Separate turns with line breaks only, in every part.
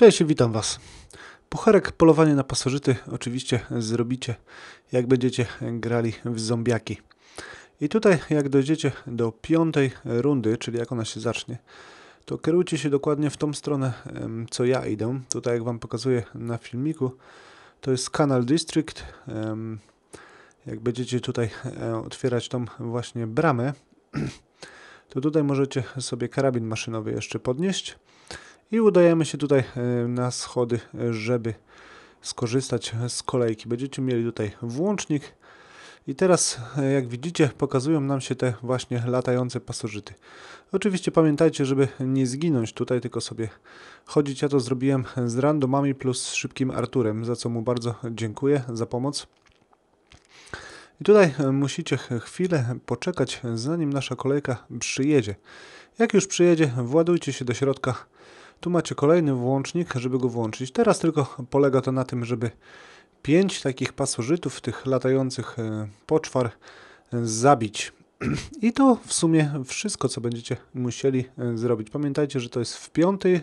Cześć, witam Was. Pucharek polowanie na pasożyty oczywiście zrobicie, jak będziecie grali w zombiaki. I tutaj, jak dojdziecie do piątej rundy, czyli jak ona się zacznie, to kierujcie się dokładnie w tą stronę, co ja idę. Tutaj, jak Wam pokazuję na filmiku, to jest Canal District. Jak będziecie tutaj e, otwierać tą właśnie bramę, to tutaj możecie sobie karabin maszynowy jeszcze podnieść i udajemy się tutaj e, na schody, e, żeby skorzystać z kolejki. Będziecie mieli tutaj włącznik i teraz e, jak widzicie pokazują nam się te właśnie latające pasożyty. Oczywiście pamiętajcie, żeby nie zginąć tutaj, tylko sobie chodzić. Ja to zrobiłem z randomami plus szybkim Arturem, za co mu bardzo dziękuję za pomoc. I tutaj musicie chwilę poczekać, zanim nasza kolejka przyjedzie. Jak już przyjedzie, władujcie się do środka, tu macie kolejny włącznik, żeby go włączyć. Teraz tylko polega to na tym, żeby pięć takich pasożytów, tych latających e, poczwar, e, zabić. I to w sumie wszystko, co będziecie musieli e, zrobić. Pamiętajcie, że to jest w piątej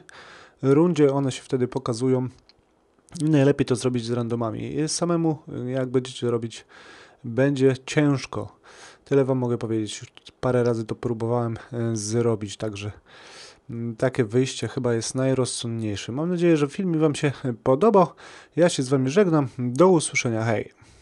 rundzie, one się wtedy pokazują. Najlepiej to zrobić z randomami. Samemu, jak będziecie robić, będzie ciężko. Tyle Wam mogę powiedzieć. Parę razy to próbowałem zrobić, także Mm, takie wyjście chyba jest najrozsądniejsze. Mam nadzieję, że film Wam się podobał. Ja się z Wami żegnam. Do usłyszenia. Hej!